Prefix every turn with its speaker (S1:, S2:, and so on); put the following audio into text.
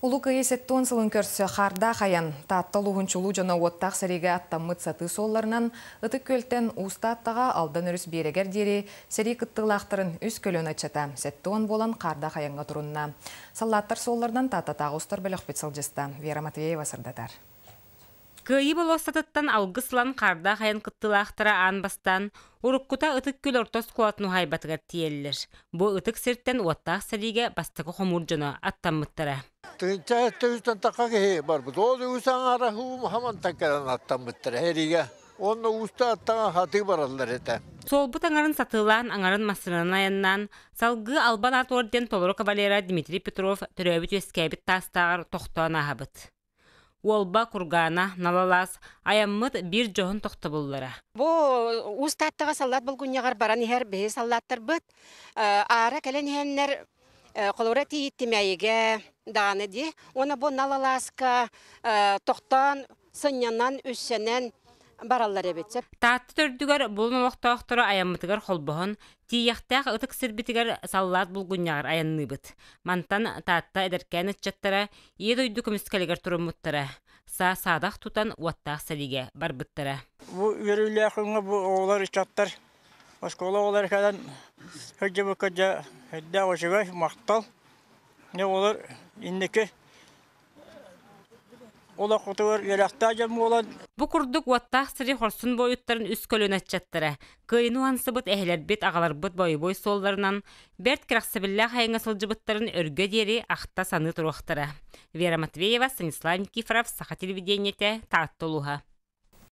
S1: Улука есет сылын харда қарда қаян, татты чулу жана оттақ сәреге аттамыт саты солларынан, ұтық көлттен ұста аттаға алдан рус берегер дере, сәрі үз көлін әтшата, сеттон болан қарда қаянға тұрынна. Салаттар солларынан тататағы ұстар біліқ сылжыста. Вера Матвеева сырдатар. Кыйы болос сатыттан
S2: алгыслан қарда қайын лақтыра анбастан, уруккута ытык күл ортос куатну хайбатыгар тиеллер. Бу ытык серттен уаттақ сәриге бастығы қомур жона тақа аңарын сатылан аңарын масырынан аяннан, салгы албан ат орден толыру кавалера Дмитрий Петров төрөбүт өскәбіт тастағар тоқтуан уолба кургана налалас аяммыт бир жоһун буллара
S3: бу э, устаттыга саллат булгуньягар баран иһер бии саллаттар быт э, аара келен иһеннер э, холура тииттимээйиге дааны ди уона бу налаласка тохтон сыннянан үссенен бараллар эбетсе.
S2: Таатты төрдүгөр булун октоохтору аяммытыгар холбоһон, тияхтаах ытык сирбитигер саллаат булгуньяар аянныбыт. Мантан таатта эдеркен ытчаттара, ир уйду көмүскелигер турумуттара. Са садах тутан уаттаах сәлиге барбыттара.
S4: Бу үрүлөхүнгө бу оолар ычаттар. Оскола олар кадан хөҗө бөкөҗө, хөдә ошыгы мактал. Не олар иннеке олақ құтығыр ерақта
S2: уаттақ сірі хорсын бойыттарын үс көлін әтчаттыры. Кыйыну ансыбыт ағалар ағаларбыт бойы-бой солдарынан, бәрт сылжыбыттарын өргі дері ақта саны тұруақтыры. Вера Матвеева, Станислав Никифоров, Саха телевидениете, Тааттолуға.